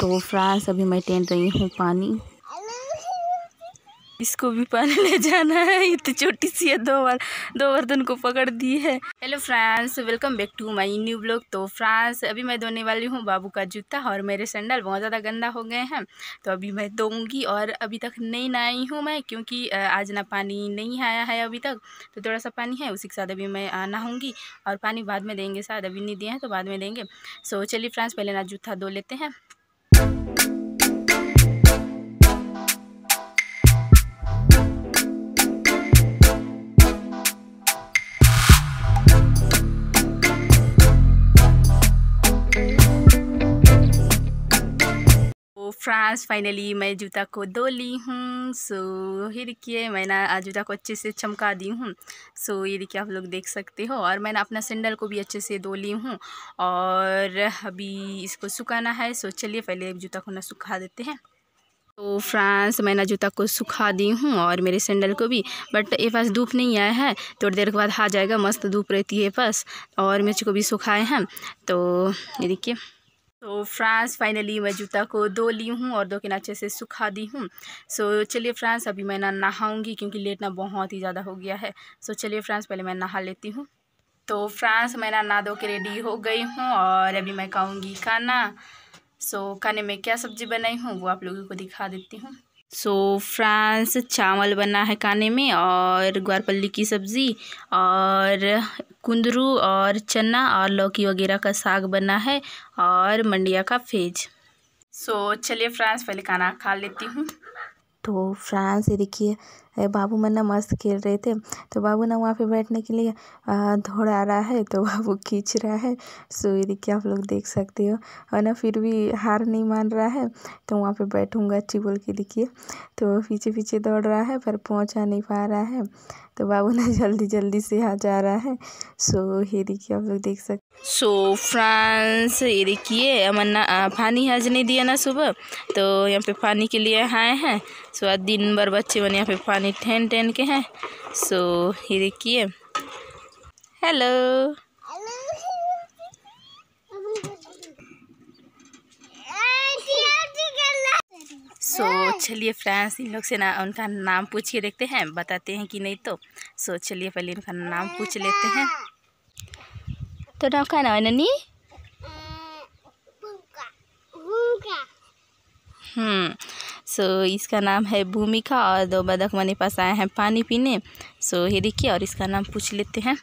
तो फ्रांस अभी मैं टेन रही हूँ पानी इसको भी पानी ले जाना है ये तो छोटी सी है दो बार दो बर्तन तो को पकड़ दी है hello friends welcome back to my new blog तो फ्रांस अभी मैं धोने वाली हूँ बाबू का जूता और मेरे सैंडल बहुत ज़्यादा गंदा हो गए हैं तो अभी मैं धोऊँगी और अभी तक नहीं नहाई हूँ मैं क्योंकि आज ना पानी नहीं आया है अभी तक तो थोड़ा सा पानी है उसी के साथ अभी मैं नहाऊँगी और पानी बाद में देंगे शायद अभी नहीं दिए हैं तो बाद में देंगे सो चलिए फ्रांस पहले ना जूता धो लेते हैं फ्रांस फाइनली मैं जूता को धो ली हूँ सो ये देखिए मैंने जूता को अच्छे से चमका दी हूँ सो ये देखिए आप लोग देख सकते हो और मैंने अपना सैंडल को भी अच्छे से धो ली हूँ और अभी इसको सुखाना है सो चलिए पहले जूता को ना सुखा देते हैं तो फ्रांस मैंने जूता को सुखा दी हूँ और मेरे सैंडल को भी बट ये पास धूप नहीं आया है थोड़ी देर के बाद आ जाएगा मस्त धूप रहती है पास और मिर्च को भी सुखाए हैं तो ये देखिए तो फ्रांस फाइनली मैं जूता को धो ली हूँ और दो के अच्छे से सुखा दी हूँ सो चलिए फ्रांस अभी मैं ना नहाऊँगी क्योंकि लेटना बहुत ही ज़्यादा हो गया है सो चलिए फ्रांस पहले मैं नहा लेती हूँ तो फ्रांस मैं ना नहा धो के रेडी हो गई हूँ और अभी मैं खाऊँगी खाना सो खाने में क्या सब्ज़ी बनाई हूँ वो आप लोगों को दिखा देती हूँ सो फ्रांस चावल बना है खाने में और ग्वारपल्ली की सब्ज़ी और कुंदरू और चना और लौकी वगैरह का साग बना है और मंडिया का फेज सो so, चलिए फ्रांस पहले खाना खा लेती हूँ तो फ्रांस ये देखिए बाबू मन्ना मस्त खेल रहे थे तो बाबू ना वहाँ पे बैठने के लिए दौड़ आ रहा है तो बाबू खींच रहा है सो ये देखिए आप लोग देख सकते हो और ना फिर भी हार नहीं मान रहा है तो वहाँ पे बैठूँगा अच्छी बोल के देखिए तो पीछे पीछे दौड़ रहा है पर पहुँचा नहीं पा रहा है तो बाबू ना जल्दी जल्दी से आ जा रहा है सो ये देखिए आप लोग देख सकते सो फ्रांस ये देखिए अमरना पानी नहीं दिया ना सुबह तो यहाँ पे पानी के लिए आए हैं सो आज दिन भर बच्चे बने यहाँ पे पानी ठहन ठहन के हैं सो ये देखिए हेलो सो so, चलिए फ्रेंड्स इन लोग से ना उनका नाम पूछ के देखते हैं बताते हैं कि नहीं तो सो so, चलिए पहले उनका नाम पूछ लेते हैं तो नाम কেন হয় নানি सो so, इसका नाम है भूमिका और दो बदक मेरे पास आए हैं पानी पीने सो so, ये देखिए और इसका नाम पूछ लेते हैं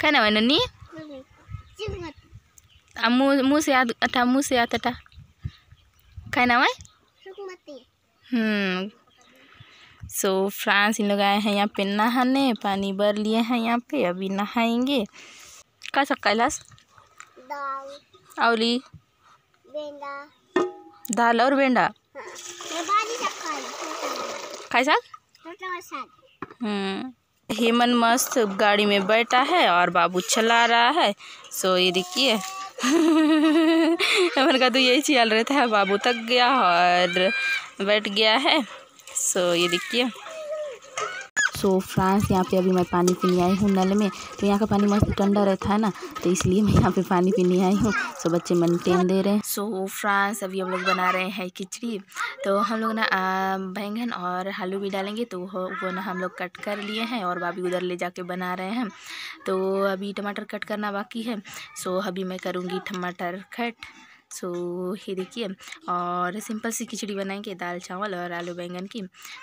क्या नाम है नन्नी मुँह मुँह से याद अटा मुँह से याद अटा क्या नाम है सो फ्रांस इन लोग आए हैं यहाँ पे नहाने पानी भर लिए हैं यहाँ पे अभी नहाएंगे काय कैलास आवली और बेंडा खाई साग हम्म. हेमन मस्त गाड़ी में बैठा है और बाबू चला रहा है सो ये देखिए हेमन का तो यही चल रहा था बाबू तक गया और बैठ गया है सो ये देखिए सो फ्रांस यहाँ पे अभी मैं पानी पीने आई हूँ नल में तो यहाँ का पानी मस्त ठंडा रहता है ना तो इसलिए मैं यहाँ पे पानी पीने आई हूँ सो बच्चे मेनटेन दे रहे हैं सो फ्रांस अभी हम लोग बना रहे हैं खिचड़ी तो हम लोग ना बैंगन और आलू भी डालेंगे तो वो ना हम लोग कट कर लिए हैं और भाभी उधर ले जा बना रहे हैं तो अभी टमाटर कट करना बाकी है सो अभी मैं करूँगी टमाटर कट सो तो ये देखिए और सिंपल सी खिचड़ी बनाएंगे दाल चावल और आलू बैंगन की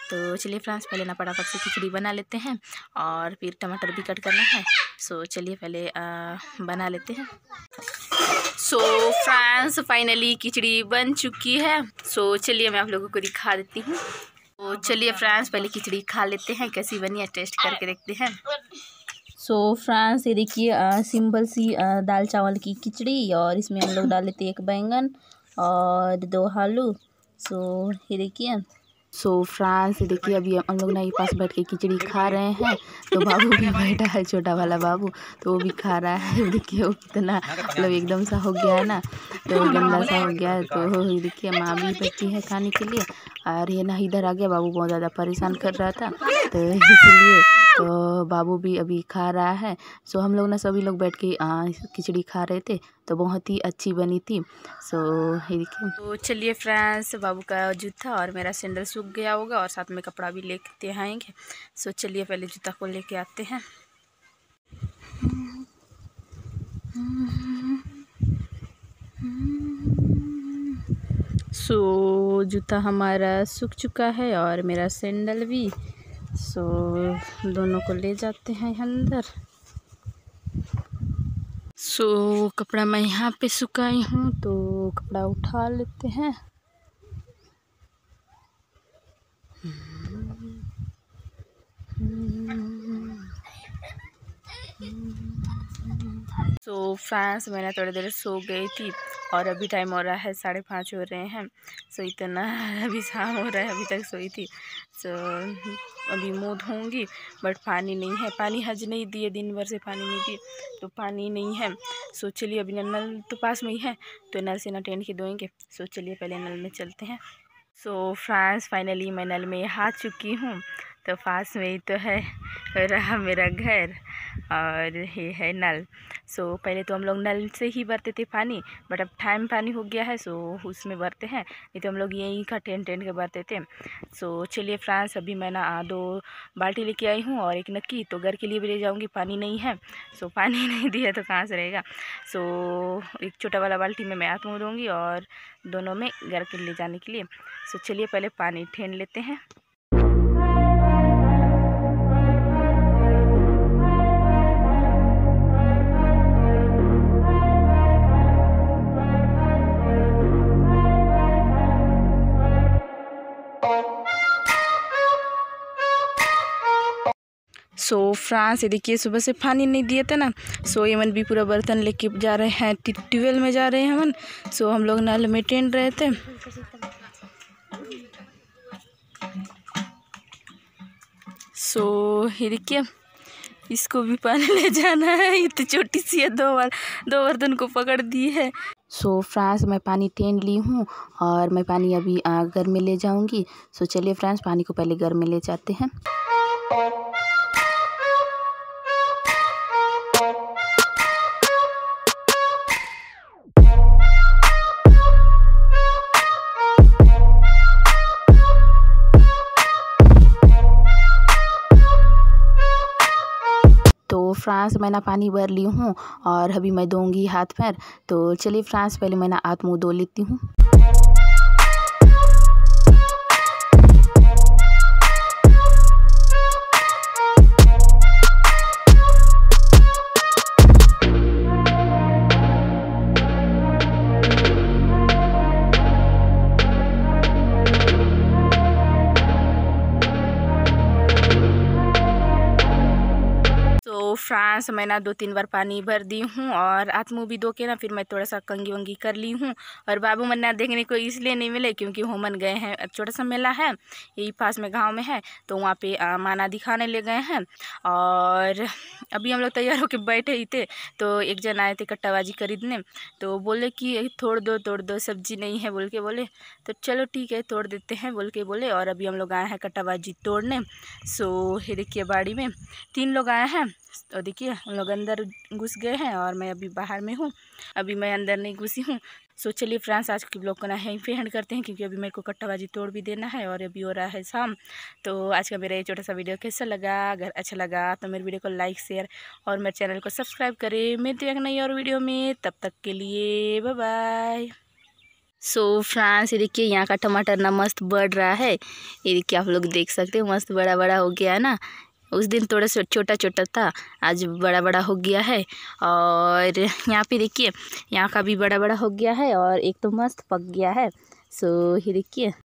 तो चलिए फ्रेंड्स पहले ना फटाफट से खिचड़ी बना लेते हैं और फिर टमाटर भी कट करना है सो चलिए पहले बना लेते हैं सो फ्रेंड्स फाइनली खिचड़ी बन चुकी है सो चलिए मैं आप लोगों को दिखा देती हूँ तो चलिए फ्रेंड्स पहले खिचड़ी खा लेते हैं कैसी बनी है टेस्ट करके देखते हैं सो फ्रांस ये देखिए सिंपल सी आ, दाल चावल की खिचड़ी और इसमें हम लोग डाल लेते हैं एक बैंगन और दो आलू सो ये देखिए सो फ्रांस देखिए अभी हम लोग ना ये पास बैठ के खिचड़ी खा रहे हैं तो बाबू भी बैठा है छोटा वाला बाबू तो वो भी खा रहा है देखिए वो कितना मतलब एकदम सा हो गया है ना तो गंदा सा हो गया है तो देखिए माँ भी बैठी है खाने के लिए और ये ना इधर आ गया बाबू बहुत ज़्यादा परेशान कर रहा था तो इसलिए तो बाबू भी अभी खा रहा है सो हम लोग ना सभी लोग बैठ के खिचड़ी खा रहे थे तो बहुत ही अच्छी बनी थी सो ये देखिए तो चलिए फ्रेंड्स बाबू का जूता और मेरा सैंडल सूख गया होगा और साथ में कपड़ा भी लेते आएंगे सो चलिए पहले जूता को ले आते हैं Mm-hmm. Mm-hmm. mm-hmm. सो so, जूता हमारा सूख चुका है और मेरा सैंडल भी सो so, दोनों को ले जाते हैं अंदर सो so, कपड़ा मैं यहाँ पे सुखाई हूँ तो कपड़ा उठा लेते हैं Hmm. सो तो so, फ्रेंड्स मैंने थोड़ी देर सो गई थी और अभी टाइम हो रहा है साढ़े पाँच हो रहे हैं सो so, इतना अभी शाम हो रहा है अभी तक सोई थी सो so, अभी मुँह धोंगी बट पानी नहीं है पानी हज नहीं दिए दिन भर से पानी नहीं दिए तो पानी नहीं है सो चलिए अभी नल तो पास में ही है तो नल से ना टेंट के धोएंगे सो चलिए पहले नल में चलते हैं सो फ्रेंड्स फाइनली मैं नल में आ चुकी हूँ तो पास में ही तो है रहा मेरा घर और ये है नल सो पहले तो हम लोग नल से ही भरते थे पानी बट अब टाइम पानी हो गया है सो उसमें भरते हैं नहीं तो हम लोग यहीं का टेंट टेंट के भरते थे सो चलिए फ्रांस अभी मैं ना दो बाल्टी लेके आई हूँ और एक नक्की तो घर के लिए भी ले जाऊँगी पानी नहीं है सो पानी नहीं दिया तो कहाँ से रहेगा सो एक छोटा वाला बाल्टी में मैं आत्मा दूँगी और दोनों में घर के ले जाने के लिए सो चलिए पहले पानी ठेन लेते हैं सो फ्रांस ये देखिए सुबह से पानी नहीं दिए थे ना सो यमन भी पूरा बर्तन लेके जा रहे हैं ट्यूबवेल में जा रहे हैं हमन सो हम लोग नल में टेंट रहे थे सो ये देखिए इसको भी पानी ले जाना है ये तो छोटी सी है दो बार दो बर्तन को पकड़ दी है सो so, फ्रांस मैं पानी टेन ली हूँ और मैं पानी अभी घर में ले जाऊँगी सो so, चलिए फ्रांस पानी को पहले घर में ले जाते हैं फ्रांस मैंने पानी भर ली हूँ और अभी मैं दूँगी हाथ पैर तो चलिए फ्रांस पहले मैंने हाथ मुँह धो लेती हूँ फ्रांस मैं ना दो तीन बार पानी भर दी हूँ और आत्मू भी धो के ना फिर मैं थोड़ा सा कंगी वंगी कर ली हूँ और बाबू मन्ना देखने को इसलिए नहीं मिले क्योंकि मन गए हैं छोटा सा मेला है यही पास में गाँव में है तो वहाँ पे आ, माना दिखाने ले गए हैं और अभी हम लोग तैयार होकर बैठे ही थे तो एक जन आए थे कट्टाबाजी खरीदने तो बोले कि थोड़ दो तोड़ दो सब्जी नहीं है बोल के बोले तो चलो ठीक है तोड़ देते हैं बोल के बोले और अभी हम लोग आए हैं कट्टाबाजी तोड़ने सो ये देखिए बाड़ी में तीन लोग आए हैं तो देखिए हम लोग अंदर घुस गए हैं और मैं अभी बाहर में हूँ अभी मैं अंदर नहीं घुसी हूँ सो चलिए फ्रेंड्स आज के ब्लॉग को ना यहीं पे एंड करते हैं क्योंकि अभी मेरे को कट्टाबाजी तोड़ भी देना है और अभी हो रहा है शाम तो आज का मेरा ये छोटा सा वीडियो कैसा लगा अगर अच्छा लगा तो मेरे वीडियो को लाइक शेयर और मेरे चैनल को सब्सक्राइब करें मिलते हैं नई और वीडियो में तब तक के लिए बाय सो फ्रांस ये देखिए यहाँ का टमाटर ना मस्त बढ़ रहा है ये देखिए आप लोग देख सकते हो मस्त बड़ा बड़ा हो गया है ना उस दिन थोड़ा सा छोटा छोटा था आज बड़ा बड़ा हो गया है और यहाँ पे देखिए यहाँ का भी बड़ा बड़ा हो गया है और एक तो मस्त पक गया है सो ये देखिए